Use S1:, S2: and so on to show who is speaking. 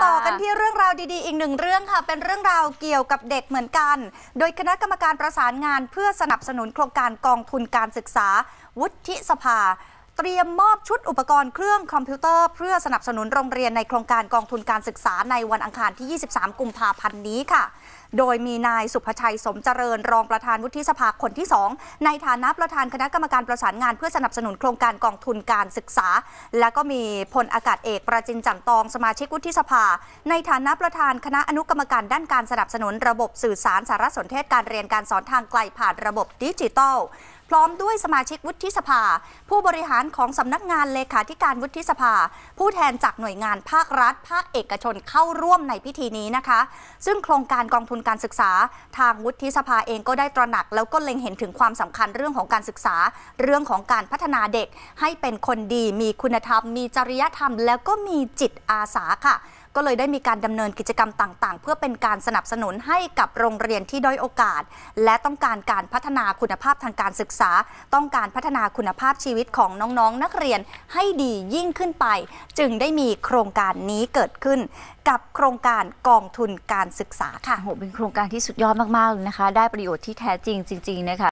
S1: ต่อกันที่เรื่องราวดีๆอีกหนึ่งเรื่องค่ะ เป็นเรื่องราวเกี่ยวกับเด็กเหมือนกัน โดยคณะกรรมการประสานงานเพื่อสนับสนุนโครงการกองทุนการศึกษา วุฒิสภาเตรียมมอบชุดอุปกรณ์เครื่องคอมพิวเตอร์ เพื่อสนับสนุนโรงเรียนในโครงการกองทุนการศึกษาในวันอังคารที่ 23 กุมภาพันธ์นี้ค่ะ โดยมีนายสุภชัยสมเจริญรองประธานวุฒิสภาคนที่ 2 ในฐานะประธานคณะกรรมการประสานงานเพื่อสนับสนุนโครงการกองทุนการศึกษา และก็มี พลอากาศเอกประจินจันตองสมาชิกวุฒิสภา ในฐานะประธานคณะอนุกรรมการด้านการสนับสนุนระบบสื่อสารสารสนเทศการเรียนการสอนทางไกลผ่านระบบดิจิทัลพร้อมด้วยสมาชิกวุฒิสภา ผู้บริหารของสำนักงานเลขาธิการวุฒิสภา ผู้แทนจากหน่วยงานภาครัฐ ภาคเอกชนเข้าร่วมในพิธีนี้นะคะ ซึ่งโครงการกองทุนการศึกษา ทางวุฒิสภาเองก็ได้ตระหนักแล้วก็เล็งเห็นถึงความสำคัญเรื่องของการศึกษา เรื่องของการพัฒนาเด็ก ให้เป็นคนดีมีคุณธรรม มีจริยธรรมแล้วก็มีจิตอาสาค่ะก็เลยได้มีการดำเนินกิจกรรมต่างๆ เพื่อเป็นการสนับสนุนให้กับโรงเรียนที่ด้อยโอกาส และต้องการการพัฒนาคุณภาพทางการศึกษา ต้องการพัฒนาคุณภาพชีวิตของน้องๆนักเรียนให้ดียิ่งขึ้นไป จึงได้มีโครงการนี้เกิดขึ้น กับโครงการกองทุนการศึกษาค่ะโหเป็นโครงการที่สุดยอดมากๆเลยนะคะ ได้ประโยชน์ที่แท้จริงจริงๆนะคะ